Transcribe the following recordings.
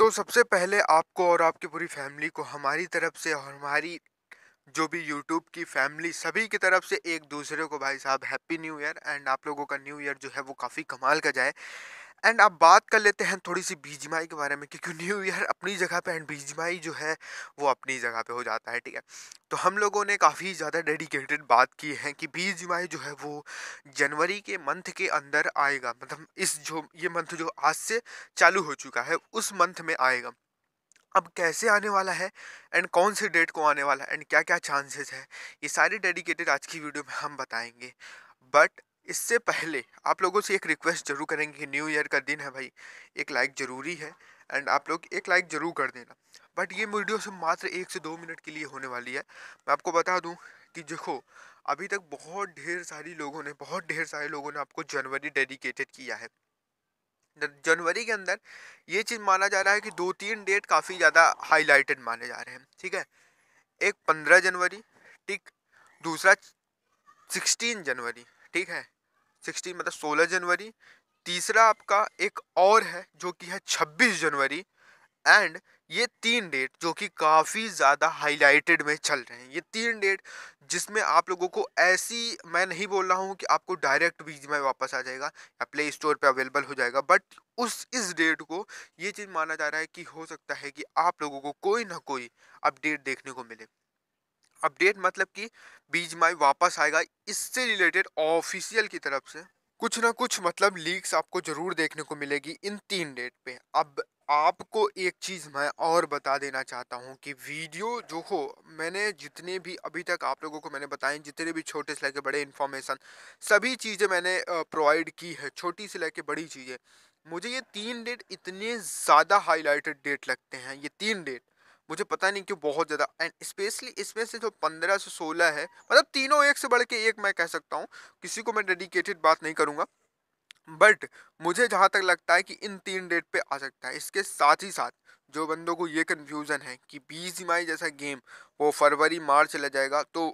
तो सबसे पहले आपको और आपकी पूरी फैमिली को हमारी तरफ से और हमारी जो भी यूट्यूब की फैमिली सभी की तरफ से एक दूसरे को भाई साहब हैप्पी न्यू ईयर एंड आप लोगों का न्यू ईयर जो है वो काफ़ी कमाल का जाए एंड अब बात कर लेते हैं थोड़ी सी बीजीमाई के बारे में क्योंकि न्यू ईयर अपनी जगह पे एंड बीजीमाई जो है वो अपनी जगह पे हो जाता है ठीक है तो हम लोगों ने काफ़ी ज़्यादा डेडिकेटेड बात की है कि बीजीमाई जो है वो जनवरी के मंथ के अंदर आएगा मतलब इस जो ये मंथ जो आज से चालू हो चुका है उस मंथ में आएगा अब कैसे आने वाला है एंड कौन से डेट को आने वाला है एंड क्या क्या चांसेस है ये सारे डेडिकेटेड आज की वीडियो में हम बताएंगे बट इससे पहले आप लोगों से एक रिक्वेस्ट जरूर करेंगे कि न्यू ईयर का दिन है भाई एक लाइक ज़रूरी है एंड आप लोग एक लाइक ज़रूर कर देना बट ये वीडियो सिर्फ मात्र एक से दो मिनट के लिए होने वाली है मैं आपको बता दूँ कि देखो अभी तक बहुत ढेर सारी लोगों ने बहुत ढेर सारे लोगों ने आपको जनवरी डेडिकेटेड किया है जनवरी के अंदर ये चीज़ माना जा रहा है कि दो तीन डेट काफ़ी ज़्यादा हाईलाइटेड माने जा रहे हैं ठीक है एक पंद्रह जनवरी ठीक दूसरा सिक्सटीन जनवरी ठीक है सिक्सटीन मतलब सोलह जनवरी तीसरा आपका एक और है जो कि है छब्बीस जनवरी एंड ये तीन डेट जो कि काफ़ी ज़्यादा हाईलाइटेड में चल रहे हैं ये तीन डेट जिसमें आप लोगों को ऐसी मैं नहीं बोल रहा हूँ कि आपको डायरेक्ट बीज में वापस आ जाएगा या प्ले स्टोर पे अवेलेबल हो जाएगा बट उस इस डेट को ये चीज़ माना जा रहा है कि हो सकता है कि आप लोगों को कोई ना कोई अपडेट देखने को मिले अपडेट मतलब कि बीज माई वापस आएगा इससे रिलेटेड ऑफिशियल की तरफ से कुछ ना कुछ मतलब लीक्स आपको ज़रूर देखने को मिलेगी इन तीन डेट पे अब आपको एक चीज़ मैं और बता देना चाहता हूँ कि वीडियो जो हो मैंने जितने भी अभी तक आप लोगों को मैंने बताए जितने भी छोटे से लेके बड़े इन्फॉर्मेशन सभी चीज़ें मैंने प्रोवाइड की है छोटी से लेके बड़ी चीज़ें मुझे ये तीन डेट इतने ज़्यादा हाईलाइटेड डेट लगते हैं ये तीन डेट मुझे पता नहीं क्यों बहुत ज़्यादा एंड स्पेशली इसमें से जो पंद्रह से सोलह है मतलब तीनों एक से बढ़ के एक मैं कह सकता हूँ किसी को मैं डेडिकेटेड बात नहीं करूँगा बट मुझे जहाँ तक लगता है कि इन तीन डेट पे आ सकता है इसके साथ ही साथ जो बंदों को ये कन्फ्यूज़न है कि बीस माई जैसा गेम वो फरवरी मार्च चला जाएगा तो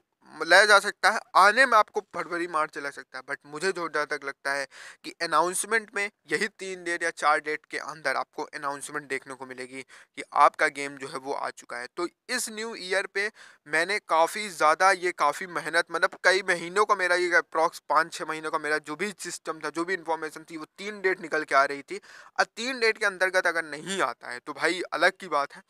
लाया जा सकता है आने में आपको फरवरी मार्च चला सकता है बट मुझे जो जहाँ तक लगता है कि अनाउंसमेंट में यही तीन डेट या चार डेट के अंदर आपको अनाउंसमेंट देखने को मिलेगी कि आपका गेम जो है वो आ चुका है तो इस न्यू ईयर पे मैंने काफ़ी ज़्यादा ये काफ़ी मेहनत मतलब कई महीनों का मेरा ये अप्रॉक्स पाँच छः महीनों का मेरा जो भी सिस्टम था जो भी इन्फॉर्मेशन थी वो तीन डेट निकल के आ रही थी और तीन डेट के अंतर्गत अगर नहीं आता है तो भाई अलग की बात है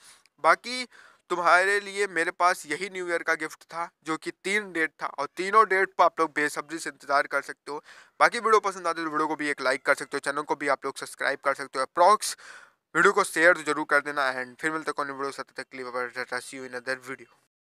बाकी तुम्हारे लिए मेरे पास यही न्यू ईयर का गिफ्ट था जो कि तीन डेट था और तीनों डेट पर आप लोग बेसब्री से इंतजार कर सकते हो बाकी वीडियो पसंद आते तो वीडियो को भी एक लाइक कर सकते हो चैनल को भी आप लोग सब्सक्राइब कर सकते हो अप्रॉक्स वीडियो को शेयर तो जरूर कर देना एंड फिर मिलते कौन वीडियो सत्य तकलीफ अदर वीडियो